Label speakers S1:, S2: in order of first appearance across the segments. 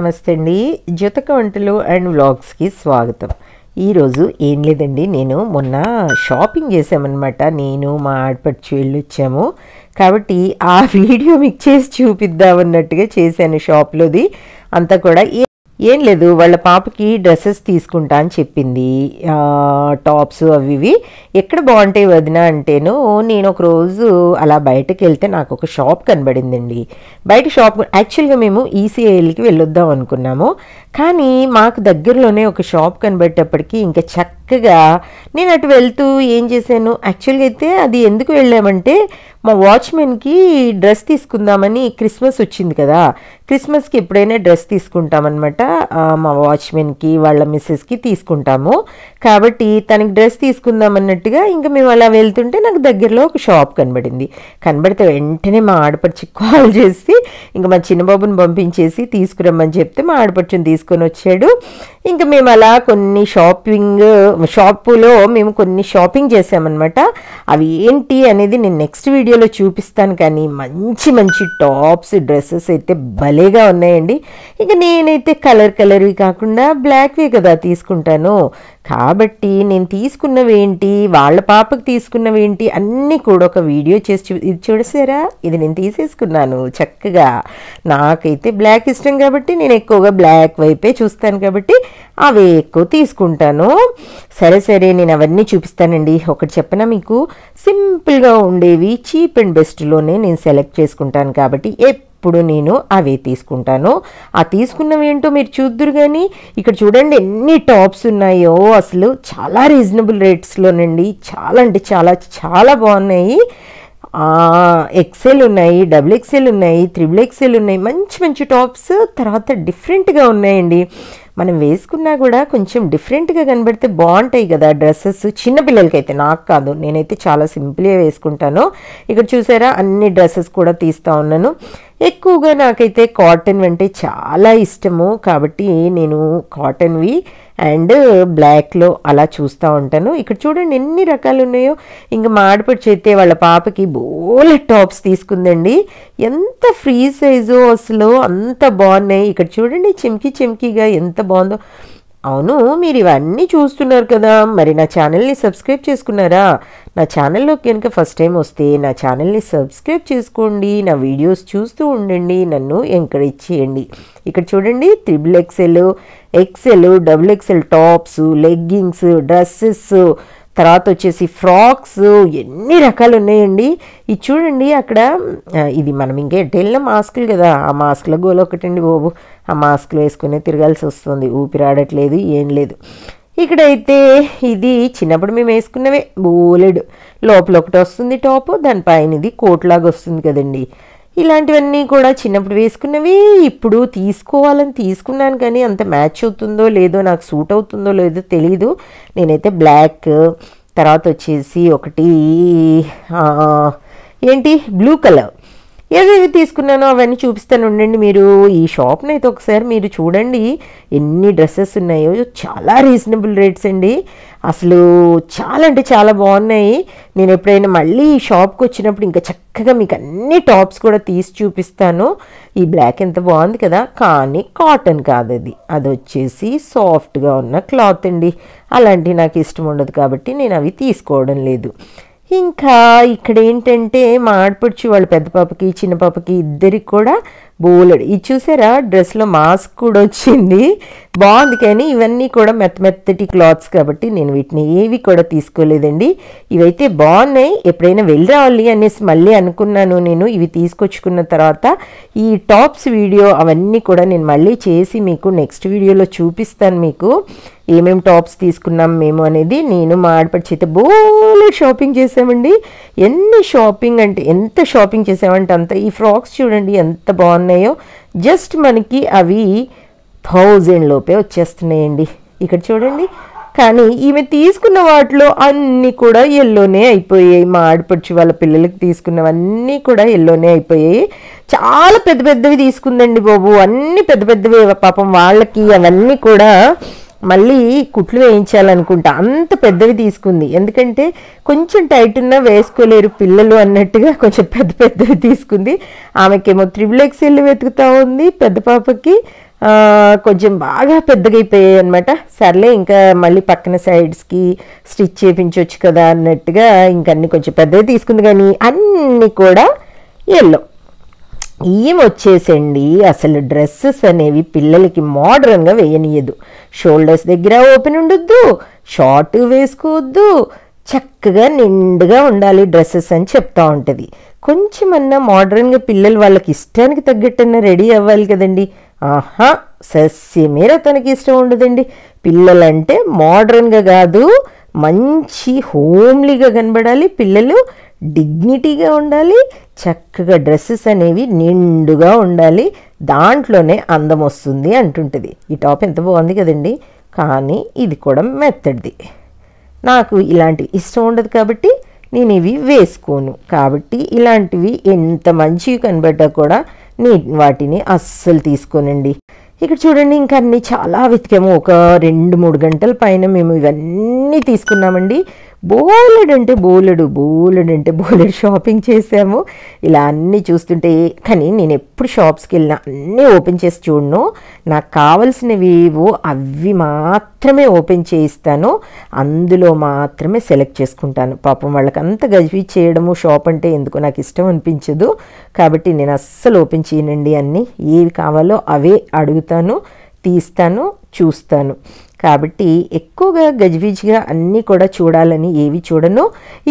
S1: నమస్తే అండి జ్యోతక వంటలు అండ్ వ్లాగ్స్కి స్వాగతం ఈరోజు ఏం లేదండి నేను మొన్న షాపింగ్ చేసామన్నమాట నేను మా ఆడపడుచు వచ్చాము కాబట్టి ఆ వీడియో మీకు చేసి చూపిద్దామన్నట్టుగా చేశాను షాప్లోది అంతా కూడా ఏం లేదు వాళ్ళ పాపకి డ్రెస్సెస్ తీసుకుంటా అని చెప్పింది టాప్స్ అవి ఇవి ఎక్కడ బాగుంటాయి వదిన అంటేను నేను ఒక రోజు అలా బయటకు వెళ్తే నాకు ఒక షాప్ కనబడిందండి బయట షాప్ యాక్చువల్గా మేము ఈసీఐఎల్కి వెళ్ళొద్దాం అనుకున్నాము కానీ మాకు దగ్గరలోనే ఒక షాప్ కనబడేటప్పటికి ఇంకా చక్కగా నేను అటు వెళ్తూ ఏం చేశాను యాక్చువల్గా అయితే అది ఎందుకు వెళ్ళామంటే మా వాచ్మెన్కి డ్రెస్ తీసుకుందామని క్రిస్మస్ వచ్చింది కదా క్రిస్మస్కి ఎప్పుడైనా డ్రెస్ తీసుకుంటామన్నమాట మా వాచ్మెన్కి వాళ్ళ మిస్సెస్కి తీసుకుంటాము కాబట్టి తనకి డ్రెస్ తీసుకుందాం అన్నట్టుగా ఇంకా మేము అలా వెళ్తుంటే నాకు దగ్గరలో ఒక షాప్ కనబడింది కనబడితే వెంటనే మా ఆడపడిచి కాల్ చేసి ఇంకా మా చిన్నబాబుని పంపించేసి తీసుకురమ్మని చెప్తే మా ఆడపడిచిని తీసుకొని వచ్చాడు ఇంకా మేము అలా కొన్ని షాపింగ్ షాపులో మేము కొన్ని షాపింగ్ చేసామన్నమాట అవి ఏంటి అనేది నేను నెక్స్ట్ వీడియోలో చూపిస్తాను కానీ మంచి మంచి టాప్స్ డ్రెస్సెస్ అయితే భలేగా ఉన్నాయండి ఇంకా నేనైతే కలర్ కలర్వి కాకుండా బ్లాక్వి కదా తీసుకుంటాను కాబట్టి నేను తీసుకున్నవేంటి వాళ్ళ పాపకు తీసుకున్నవేంటి అన్నీ కూడా ఒక వీడియో చేసి చూ ఇది చూడసారా ఇది నేను తీసేసుకున్నాను చక్కగా నాకైతే బ్లాక్ ఇష్టం కాబట్టి నేను ఎక్కువగా బ్లాక్ వైపే చూస్తాను కాబట్టి అవి ఎక్కువ తీసుకుంటాను సరే సరే నేను అవన్నీ చూపిస్తానండి ఒకటి చెప్పిన మీకు సింపుల్గా ఉండేవి చీప్ అండ్ బెస్ట్లోనే నేను సెలెక్ట్ చేసుకుంటాను కాబట్టి ఎప్పుడు ఇప్పుడు నేను అవే తీసుకుంటాను ఆ తీసుకున్నవి ఏంటో మీరు చూద్దరు కానీ ఇక్కడ చూడండి ఎన్ని టాప్స్ ఉన్నాయో అసలు చాలా రీజనబుల్ రేట్స్లోనండి చాలా అంటే చాలా చాలా బాగున్నాయి ఎక్సెల్ ఉన్నాయి డబుల్ ఎక్సెల్ ఉన్నాయి త్రిబుల్ ఎక్సెల్ ఉన్నాయి మంచి మంచి టాప్స్ తర్వాత డిఫరెంట్గా ఉన్నాయండి మనం వేసుకున్నా కూడా కొంచెం డిఫరెంట్గా కనబడితే బాగుంటాయి కదా డ్రెస్సెస్ చిన్నపిల్లలకైతే నాకు కాదు నేనైతే చాలా సింపుల్గా వేసుకుంటాను ఇక్కడ చూసారా అన్ని డ్రెస్సెస్ కూడా తీస్తూ ఉన్నాను ఎక్కువగా నాకైతే కాటన్ అంటే చాలా ఇష్టము కాబట్టి నేను కాటన్వి అండ్ బ్లాక్లో అలా చూస్తూ ఉంటాను ఇక్కడ చూడండి ఎన్ని రకాలు ఉన్నాయో ఇంకా మాడిపడి చేస్తే వాళ్ళ పాపకి బోల టాప్స్ తీసుకుందండి ఎంత ఫ్రీ సైజు అసలు అంత బాగున్నాయి ఇక్కడ చూడండి చిమ్కి చిమ్కిగా ఎంత బాగుందో అవును మీరు ఇవన్నీ చూస్తున్నారు కదా మరి నా ఛానల్ని సబ్స్క్రైబ్ చేసుకున్నారా నా ఛానల్లోకి కనుక ఫస్ట్ టైం వస్తే నా ఛానల్ని సబ్స్క్రైబ్ చేసుకోండి నా వీడియోస్ చూస్తూ ఉండండి నన్ను ఎంకరేజ్ చేయండి ఇక్కడ చూడండి triple XL XL double XL tops leggings dresses తర్వాత వచ్చేసి ఫ్రాక్స్ ఎన్ని రకాలు ఉన్నాయండి ఇది చూడండి అక్కడ ఇది మనం ఇంకే డెల్ల మాస్కులు కదా ఆ మాస్కుల గోల ఒకటండి బాబు ఆ మాస్కులు వేసుకునే తిరగాల్సి వస్తుంది ఊపిరాడట్లేదు ఏం లేదు ఇక్కడైతే ఇది చిన్నప్పుడు మేము వేసుకున్నవే బోలెడు లోపల ఒకటి వస్తుంది టాప్ దానిపైన ఇది కోట్లాగా వస్తుంది కదండి ఇలాంటివన్నీ కూడా చిన్నప్పుడు వేసుకున్నవి ఇప్పుడు తీసుకోవాలని తీసుకున్నాను కానీ అంత మ్యాచ్ అవుతుందో లేదో నాకు సూట్ అవుతుందో లేదో తెలీదు నేనైతే బ్లాక్ తర్వాత వచ్చేసి ఒకటి ఏంటి బ్లూ కలర్ ఏవేవి తీసుకున్నానో అవన్నీ చూపిస్తాను ఉండండి మీరు ఈ షాప్ని అయితే ఒకసారి మీరు చూడండి ఎన్ని డ్రెస్సెస్ ఉన్నాయో చాలా రీజనబుల్ రేట్స్ అండి అసలు చాలా అంటే చాలా బాగున్నాయి నేను ఎప్పుడైనా మళ్ళీ ఈ షాప్కి వచ్చినప్పుడు ఇంకా చక్కగా మీకు అన్ని టాప్స్ కూడా తీసి చూపిస్తాను ఈ బ్లాక్ ఎంత బాగుంది కదా కానీ కాటన్ కాదు అది అది వచ్చేసి సాఫ్ట్గా ఉన్న క్లాత్ అండి అలాంటివి నాకు ఇష్టం ఉండదు కాబట్టి నేను అవి తీసుకోవడం లేదు ఇంకా ఇక్కడ ఏంటంటే మా ఆడపడుచు వాళ్ళ పెద్ద పాపకి చిన్న పాపకి ఇద్దరికి కూడా బోలెడ్ ఇది చూసారా డ్రెస్లో మాస్క్ కూడా వచ్చింది బాగుంది కానీ ఇవన్నీ కూడా మెత్త మెత్తటి క్లాత్స్ కాబట్టి నేను వీటిని ఏవి కూడా తీసుకోలేదండి ఇవైతే బాగున్నాయి ఎప్పుడైనా వెళ్ళి రావాలి అనేసి మళ్ళీ అనుకున్నాను నేను ఇవి తీసుకొచ్చుకున్న తర్వాత ఈ టాప్స్ వీడియో అవన్నీ కూడా నేను మళ్ళీ చేసి మీకు నెక్స్ట్ వీడియోలో చూపిస్తాను మీకు ఏమేమి టాప్స్ తీసుకున్నాం మేము అనేది నేను మా ఆడపడి చేత బోలే షాపింగ్ చేసామండి ఎన్ని షాపింగ్ అంటే ఎంత షాపింగ్ చేసామంటే అంత ఈ ఫ్రాక్స్ చూడండి ఎంత బాగున్నాయి ఉన్నాయో జస్ట్ మనకి అవి థౌజండ్ లోపే వచ్చేస్తున్నాయండి ఇక్కడ చూడండి కానీ ఈమె తీసుకున్న వాటిలో అన్నీ కూడా ఎల్లోనే అయిపోయాయి మా ఆడపడుచు వాళ్ళ పిల్లలకి తీసుకున్నవన్నీ కూడా ఎల్లోనే అయిపోయాయి చాలా పెద్ద పెద్దవి తీసుకుందండి బాబు అన్నీ పెద్ద పెద్దవి పాపం వాళ్ళకి అవన్నీ కూడా మళ్ళీ కుట్లు వేయించాలనుకుంటా అంత పెద్దవి తీసుకుంది ఎందుకంటే కొంచెం టైట్ ఉన్నా వేసుకోలేరు పిల్లలు అన్నట్టుగా కొంచెం పెద్ద పెద్దవి తీసుకుంది ఆమెకేమో త్రిబుల్ ఎక్స్ఎల్ వెతుకుతూ ఉంది పెద్ద పాపకి కొంచెం బాగా పెద్దగా అయిపోయాయి అనమాట సర్లే ఇంకా మళ్ళీ పక్కన సైడ్స్కి స్టిచ్ చేయించవచ్చు కదా అన్నట్టుగా ఇంకన్నీ కొంచెం పెద్దవి తీసుకుంది కానీ అన్నీ కూడా ఎల్లో ఈమె వచ్చేసండి అసలు డ్రెస్సెస్ అనేవి పిల్లలకి మోడర్న్గా వేయనీయదు షోల్డర్స్ దగ్గర ఓపెన్ ఉండొద్దు షార్ట్ వేసుకోవద్దు చక్కగా నిండుగా ఉండాలి డ్రెస్సెస్ అని చెప్తా ఉంటుంది కొంచెమన్నా మోడర్న్గా పిల్లలు వాళ్ళకి ఇష్టానికి తగ్గట్టన్నా రెడీ అవ్వాలి కదండి ఆహా సస్యమేర తనకి ఇష్టం ఉండదండి పిల్లలంటే మోడర్న్గా కాదు మంచి హోమ్లీగా కనబడాలి పిల్లలు డిగ్నిటీగా ఉండాలి చక్కగా డ్రెస్సెస్ అనేవి నిండుగా ఉండాలి దాంట్లోనే అందం వస్తుంది అంటుంటుంది ఈ టాప్ ఎంత బాగుంది కదండి కానీ ఇది కూడా మెత్తడిది నాకు ఇలాంటివి ఇష్టం ఉండదు కాబట్టి నేను ఇవి వేసుకోను కాబట్టి ఇలాంటివి ఎంత మంచివి కనబడ్డా కూడా నీ వాటిని అస్సలు తీసుకోనండి ఇక్కడ చూడండి ఇంకా అన్నీ చాలా వెతికాము ఒక రెండు మూడు గంటల పైన మేము ఇవన్నీ తీసుకున్నామండి బోలెడు అంటే బోలెడు బోలెడు అంటే బోలెడు షాపింగ్ చేసాము ఇలా అన్నీ చూస్తుంటే కానీ నేను ఎప్పుడు షాప్స్కి వెళ్ళినా అన్నీ ఓపెన్ చేసి చూడను నాకు కావలసినవి అవి మాత్రమే ఓపెన్ చేయిస్తాను అందులో మాత్రమే సెలెక్ట్ చేసుకుంటాను పాపం వాళ్ళకి అంత గజివి చేయడము షాప్ అంటే ఎందుకు నాకు ఇష్టం అనిపించదు కాబట్టి నేను అస్సలు ఓపెన్ చేయనండి అన్నీ ఏవి కావాలో అవే అడుగుతాను తీస్తాను చూస్తాను కాబట్టి ఎక్కువగా గజిబిజిగా అన్నీ కూడా చూడాలని ఏవి చూడను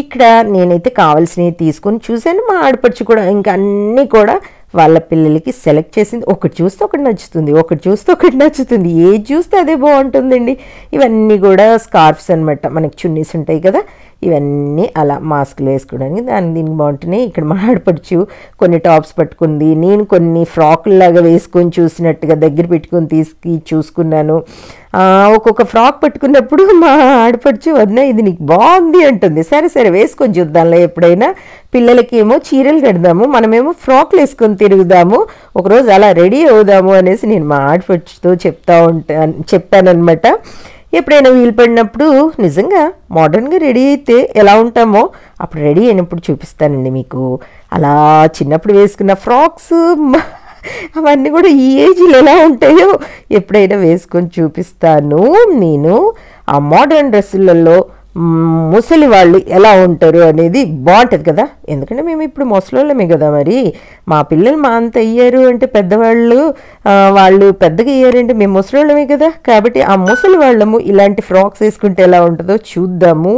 S1: ఇక్కడ నేనైతే కావాల్సినవి తీసుకొని చూశాను మా ఆడపడుచు కూడా ఇంకా అన్నీ కూడా వాళ్ళ పిల్లలకి సెలెక్ట్ చేసింది ఒకటి చూస్తే ఒకటి నచ్చుతుంది ఒకటి చూస్తే ఒకటి నచ్చుతుంది ఏది చూస్తే అదే బాగుంటుందండి ఇవన్నీ కూడా స్కార్ఫ్స్ అనమాట మనకి చున్నీస్ ఉంటాయి కదా ఇవన్నీ అలా మాస్క్లు వేసుకోవడానికి దాని దీనికి బాగుంటున్నాయి ఇక్కడ మా ఆడపడుచు కొన్ని టాప్స్ పట్టుకుంది నేను కొన్ని లాగా వేసుకొని చూసినట్టుగా దగ్గర పెట్టుకొని తీసుకు చూసుకున్నాను ఒక్కొక్క ఫ్రాక్ పట్టుకున్నప్పుడు మా ఆడపడుచు వదిన ఇది నీకు బాగుంది అంటుంది సరే సరే వేసుకొని చూద్దాంలే ఎప్పుడైనా పిల్లలకేమో చీరలు కడదాము మనమేమో ఫ్రాక్లు వేసుకొని తిరుగుదాము ఒకరోజు అలా రెడీ అవుదాము అనేసి నేను మా ఆడపడుచుతో చెప్తా ఉంటా చెప్పానమాట ఎప్పుడైనా వీలు పడినప్పుడు నిజంగా మోడర్న్గా రెడీ అయితే ఎలా ఉంటామో అప్పుడు రెడీ అయినప్పుడు చూపిస్తానండి మీకు అలా చిన్నప్పుడు వేసుకున్న ఫ్రాక్స్ అవన్నీ కూడా ఈ ఏజ్లు ఎలా ఉంటాయో ఎప్పుడైనా వేసుకొని చూపిస్తాను నేను ఆ మోడర్న్ డ్రెస్సులలో ముసలి వాళ్ళు ఎలా ఉంటారు అనేది బాగుంటుంది కదా ఎందుకంటే మేము ఇప్పుడు ముసలోళ్ళమే కదా మరి మా పిల్లలు మా అంత అయ్యారు అంటే పెద్దవాళ్ళు వాళ్ళు పెద్దగా అయ్యారంటే మేము ముసలోళ్ళమే కదా కాబట్టి ఆ ముసలి వాళ్ళము ఇలాంటి ఫ్రాక్స్ వేసుకుంటే ఎలా ఉంటుందో చూద్దాము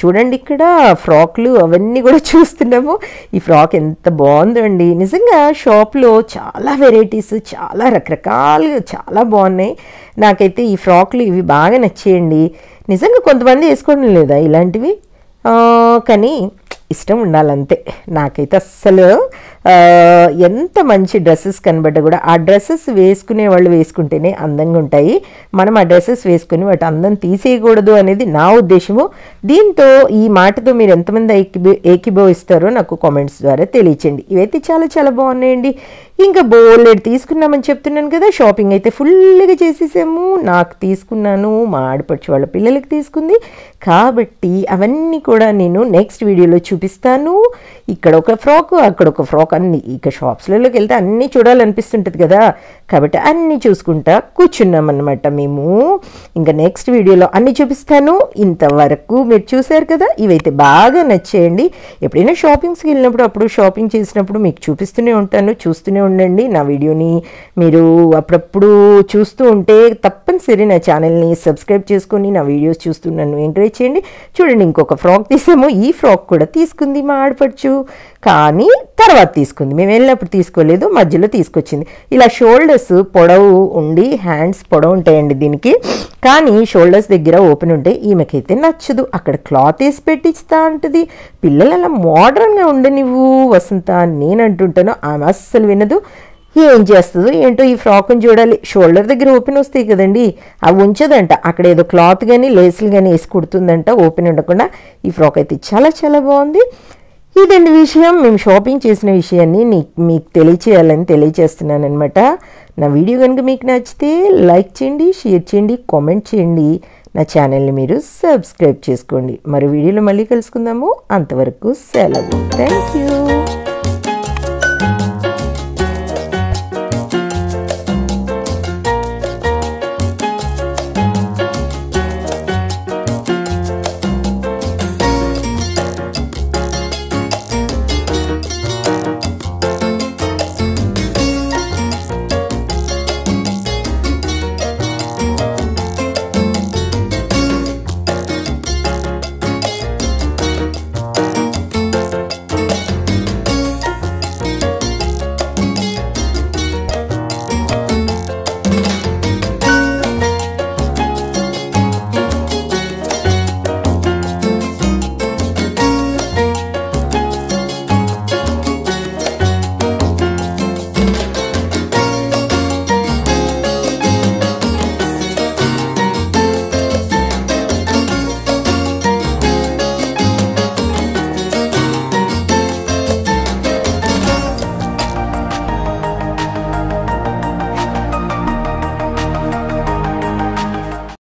S1: చూడండి ఇక్కడ ఫ్రాక్లు అవన్నీ కూడా చూస్తున్నాము ఈ ఫ్రాక్ ఎంత బాగుందండి నిజంగా షాప్లో చాలా వెరైటీస్ చాలా రకరకాలు చాలా బాగున్నాయి నాకైతే ఈ ఫ్రాక్లు ఇవి బాగా నచ్చేయండి నిజంగా కొంతమంది వేసుకోవడం లేదా ఇలాంటివి కానీ ఇష్టం ఉండాలంతే నాకైతే అస్సలు ఎంత మంచి డ్రెస్సెస్ కనబడ్డా కూడా ఆ డ్రెస్సెస్ వేసుకునే వాళ్ళు వేసుకుంటేనే అందంగా ఉంటాయి మనం ఆ డ్రెస్సెస్ వేసుకుని వాటి అందం తీసేయకూడదు అనేది నా ఉద్దేశము దీంతో ఈ మాటతో మీరు ఎంతమంది ఏకీభవిస్తారో నాకు కామెంట్స్ ద్వారా తెలియచండి ఇవైతే చాలా చాలా బాగున్నాయండి ఇంకా బోర్లేడు తీసుకున్నామని చెప్తున్నాను కదా షాపింగ్ అయితే ఫుల్గా చేసేసాము నాకు తీసుకున్నాను మా ఆడపడుచు వాళ్ళ పిల్లలకి తీసుకుంది కాబట్టి అవన్నీ కూడా నేను నెక్స్ట్ వీడియోలో చూపిస్తాను ఇక్కడ ఒక ఫ్రాక్ అక్కడ ఒక ఫ్రాక్ అన్ని ఇక షాప్స్లలోకి వెళ్తే అన్నీ చూడాలనిపిస్తుంటుంది కదా కాబట్టి అన్నీ చూసుకుంటా కూర్చున్నామన్నమాట మేము ఇంకా నెక్స్ట్ వీడియోలో అన్నీ చూపిస్తాను ఇంతవరకు మీరు చూశారు కదా ఇవైతే బాగా నచ్చేయండి ఎప్పుడైనా షాపింగ్స్కి వెళ్ళినప్పుడు అప్పుడు షాపింగ్ చేసినప్పుడు మీకు చూపిస్తూనే ఉంటాను చూస్తూనే ఉండండి నా వీడియోని మీరు అప్పుడప్పుడు చూస్తూ ఉంటే తప్పనిసరి నా ఛానల్ని సబ్స్క్రైబ్ చేసుకొని నా వీడియోస్ చూస్తూ నన్ను ఎంకరేజ్ చేయండి చూడండి ఇంకొక ఫ్రాక్ తీసాము ఈ ఫ్రాక్ కూడా తీసుకుంది మా ఆడపడుచు కానీ తర్వాత తీసుకుంది మేము వెళ్ళినప్పుడు తీసుకోలేదు మధ్యలో తీసుకొచ్చింది ఇలా షోల్డర్స్ పొడవు ఉండి హ్యాండ్స్ పొడవు ఉంటాయండి దీనికి కానీ షోల్డర్స్ దగ్గర ఓపెన్ ఉంటే ఈమెకైతే నచ్చదు అక్కడ క్లాత్ వేసి పెట్టిస్తా ఉంటుంది పిల్లలు అలా మోడర్న్గా ఉండనివ్వు వసంత నేను అంటుంటాను ఆమె అస్సలు వినదు ఏం చేస్తుందో ఏంటో ఈ ఫ్రాక్ని చూడాలి షోల్డర్ దగ్గర ఓపెన్ వస్తాయి కదండి అవి ఉంచదంట అక్కడ ఏదో క్లాత్ కానీ లేసులు కానీ వేసి కుడుతుందంట ఓపెన్ ఉండకుండా ఈ ఫ్రాక్ అయితే చాలా చాలా బాగుంది ఇదండి విషయం మేము షాపింగ్ చేసిన విషయాన్ని మీకు తెలియచేయాలని తెలియచేస్తున్నాను అనమాట నా వీడియో కనుక మీకు నచ్చితే లైక్ చేయండి షేర్ చేయండి కామెంట్ చేయండి నా ఛానల్ని మీరు సబ్స్క్రైబ్ చేసుకోండి మరి వీడియోలో మళ్ళీ కలుసుకుందాము అంతవరకు సెలవు థ్యాంక్ యూ